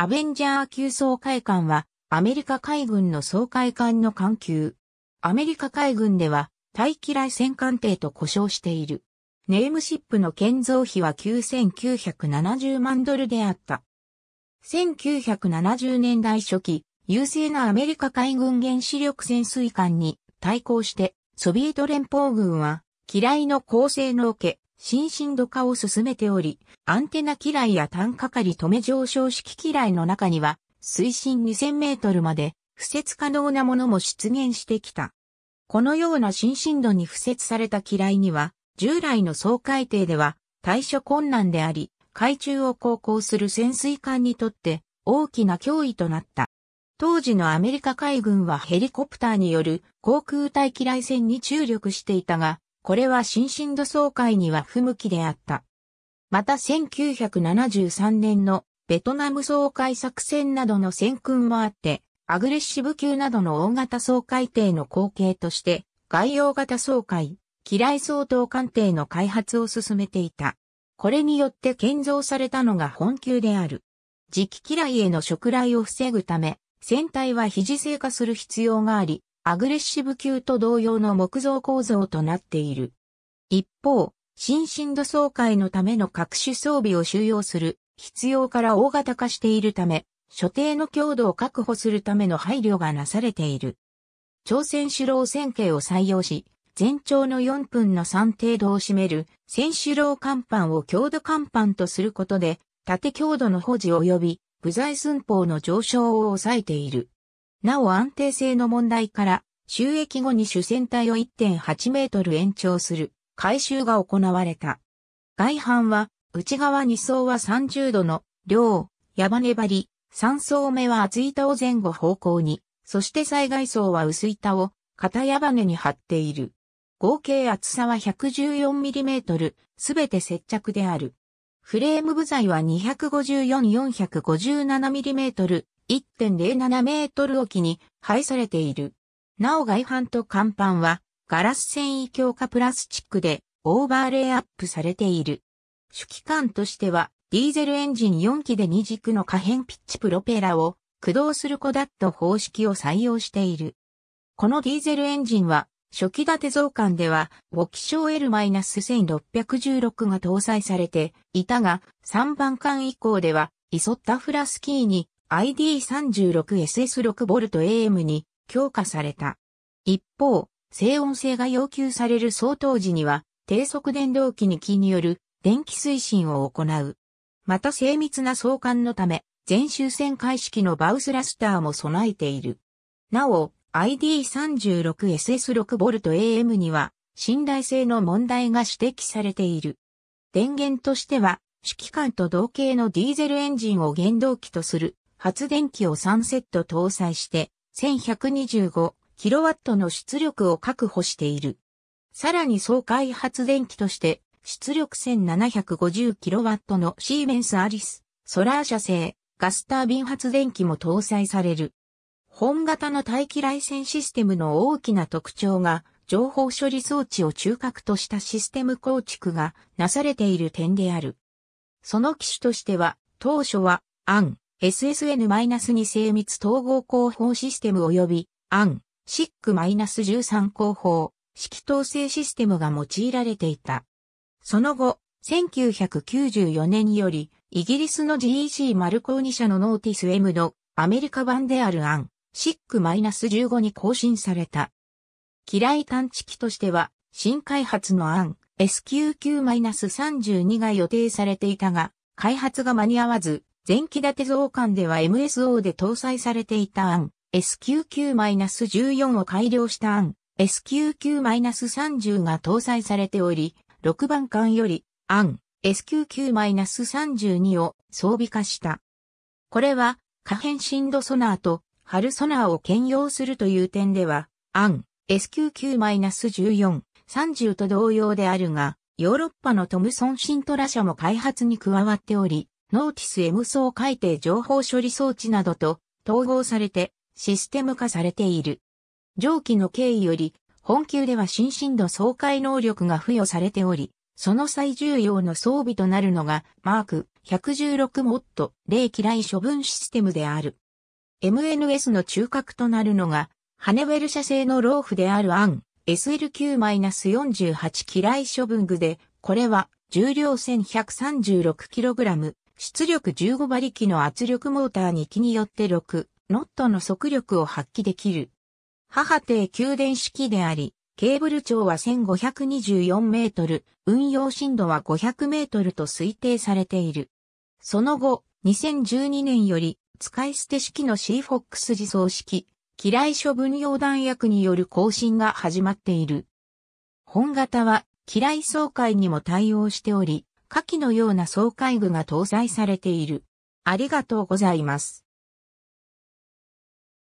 アベンジャー級総海艦は、アメリカ海軍の総海艦の艦級。アメリカ海軍では、対機雷戦艦艇と呼称している。ネームシップの建造費は9970万ドルであった。1970年代初期、優勢なアメリカ海軍原子力潜水艦に対抗して、ソビエト連邦軍は、機雷の高性能家、新進度化を進めており、アンテナ機雷や単価かり止め上昇式機雷の中には、水深2000メートルまで、付設可能なものも出現してきた。このような新進度に付設された機雷には、従来の総海底では対処困難であり、海中を航行する潜水艦にとって大きな脅威となった。当時のアメリカ海軍はヘリコプターによる航空隊機雷戦に注力していたが、これは新進度総会には不向きであった。また1973年のベトナム総会作戦などの戦訓もあって、アグレッシブ級などの大型総会艇の後継として、外洋型総会、機雷相当艦艇の開発を進めていた。これによって建造されたのが本級である。磁気機雷への触雷を防ぐため、船体は非自制化する必要があり、アグレッシブ級と同様の木造構造となっている。一方、新進度総会のための各種装備を収容する必要から大型化しているため、所定の強度を確保するための配慮がなされている。朝鮮首郎線形を採用し、全長の4分の3程度を占める、選手楼甲板を強度甲板とすることで、縦強度の保持及び、部材寸法の上昇を抑えている。なお安定性の問題から、収益後に主戦隊を1.8メートル延長する改修が行われた。外反は、内側2層は30度の、両、矢羽張り、3層目は厚板を前後方向に、そして最外層は薄板を、片矢羽に張っている。合計厚さは1 1 4トル、すべて接着である。フレーム部材は2 5 4 4 5 7トル、1.07メートル沖きに配されている。なお外板と甲板はガラス繊維強化プラスチックでオーバーレイアップされている。主機関としてはディーゼルエンジン4機で2軸の可変ピッチプロペラを駆動するコダット方式を採用している。このディーゼルエンジンは初期立て増艦では、5機小 L-1616 が搭載されていたが、3番艦以降では、イソッタフラスキーに ID36SS6V AM に強化された。一方、静音性が要求される相当時には、低速電動機に機による電気推進を行う。また精密な相関のため、全周旋回式のバウスラスターも備えている。なお、ID36SS6V AM には、信頼性の問題が指摘されている。電源としては、指揮官と同型のディーゼルエンジンを原動機とする発電機を3セット搭載して 1125kW の出力を確保している。さらに総開発電機として出力 1750kW のシーメンスアリス、ソラー社製、ガスタービン発電機も搭載される。本型のライ来線システムの大きな特徴が、情報処理装置を中核としたシステム構築がなされている点である。その機種としては、当初は、アン、SSN-2 精密統合広報システム及び AN-SIC-13 広報式統制システムが用いられていた。その後、1994年よりイギリスの GEC マルコーニ社のノーティス M のアメリカ版である AN-SIC-15 に更新された。機雷探知機としては新開発の AN-SQQ-32 が予定されていたが、開発が間に合わず、前期立て増刊では MSO で搭載されていた案 s q 9 1 4を改良した案 s q 9 3 0が搭載されており、6番艦より案 s q 9 3 2を装備化した。これは可変振度ソナーと春ソナーを兼用するという点では、案 s q 9 1 4 30と同様であるが、ヨーロッパのトムソン・シントラ社も開発に加わっており、ノーティス M 層改定情報処理装置などと統合されてシステム化されている。上記の経緯より、本級では新進度総解能力が付与されており、その最重要の装備となるのが、マーク116モッド、0機雷処分システムである。MNS の中核となるのが、ハネウェル社製のローフであるアン SLQ-48 機雷処分具で、これは重量 1136kg、出力15馬力の圧力モーターに気によって6、ノットの速力を発揮できる。母邸給電式であり、ケーブル長は1524メートル、運用深度は500メートルと推定されている。その後、2012年より、使い捨て式のシーフォックス自走式、機雷処分用弾薬による更新が始まっている。本型は、機雷総会にも対応しており、下記のような総会具が搭載されている。ありがとうございます。